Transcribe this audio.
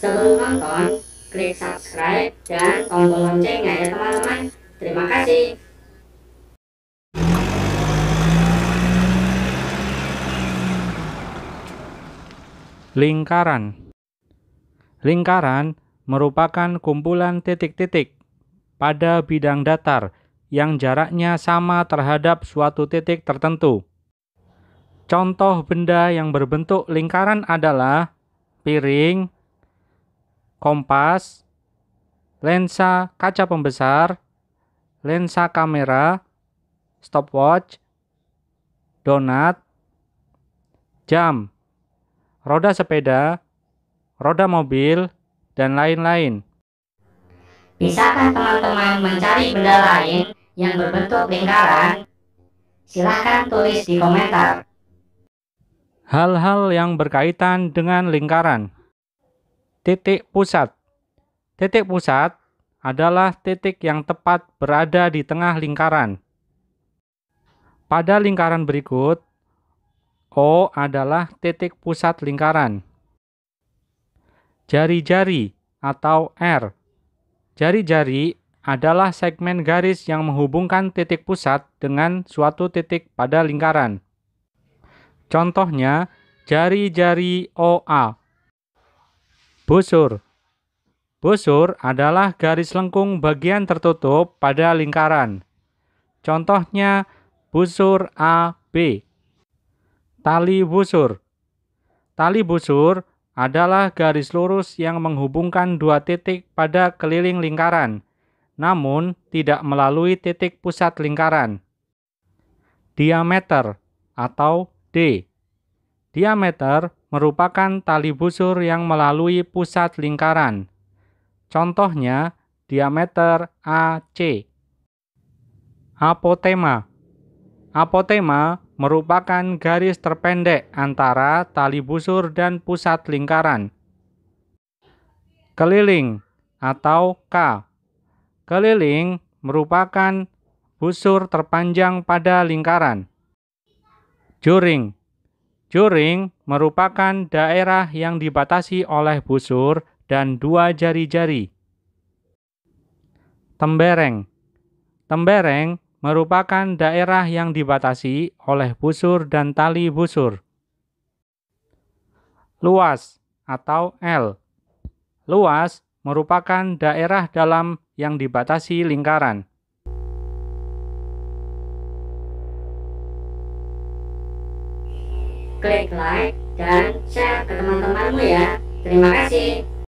Sebelum nonton, klik subscribe dan tombol loncengnya ya teman-teman. Terima kasih. Lingkaran Lingkaran merupakan kumpulan titik-titik pada bidang datar yang jaraknya sama terhadap suatu titik tertentu. Contoh benda yang berbentuk lingkaran adalah piring, kompas, lensa kaca pembesar, lensa kamera, stopwatch, donat, jam, roda sepeda, roda mobil, dan lain-lain. Bisakah teman-teman mencari benda lain yang berbentuk lingkaran? Silahkan tulis di komentar. Hal-hal yang berkaitan dengan lingkaran titik pusat. Titik pusat adalah titik yang tepat berada di tengah lingkaran. Pada lingkaran berikut, O adalah titik pusat lingkaran. Jari-jari atau R. Jari-jari adalah segmen garis yang menghubungkan titik pusat dengan suatu titik pada lingkaran. Contohnya, jari-jari OA Busur Busur adalah garis lengkung bagian tertutup pada lingkaran. Contohnya busur AB. Tali busur. Tali busur adalah garis lurus yang menghubungkan dua titik pada keliling lingkaran, namun tidak melalui titik pusat lingkaran. Diameter atau D. Diameter merupakan tali busur yang melalui pusat lingkaran. Contohnya diameter AC. Apotema Apotema merupakan garis terpendek antara tali busur dan pusat lingkaran. Keliling atau K Keliling merupakan busur terpanjang pada lingkaran. Juring Juring merupakan daerah yang dibatasi oleh busur dan dua jari-jari. Tembereng Tembereng merupakan daerah yang dibatasi oleh busur dan tali busur. Luas atau L Luas merupakan daerah dalam yang dibatasi lingkaran. klik like dan share ke teman-temanmu ya. Terima kasih.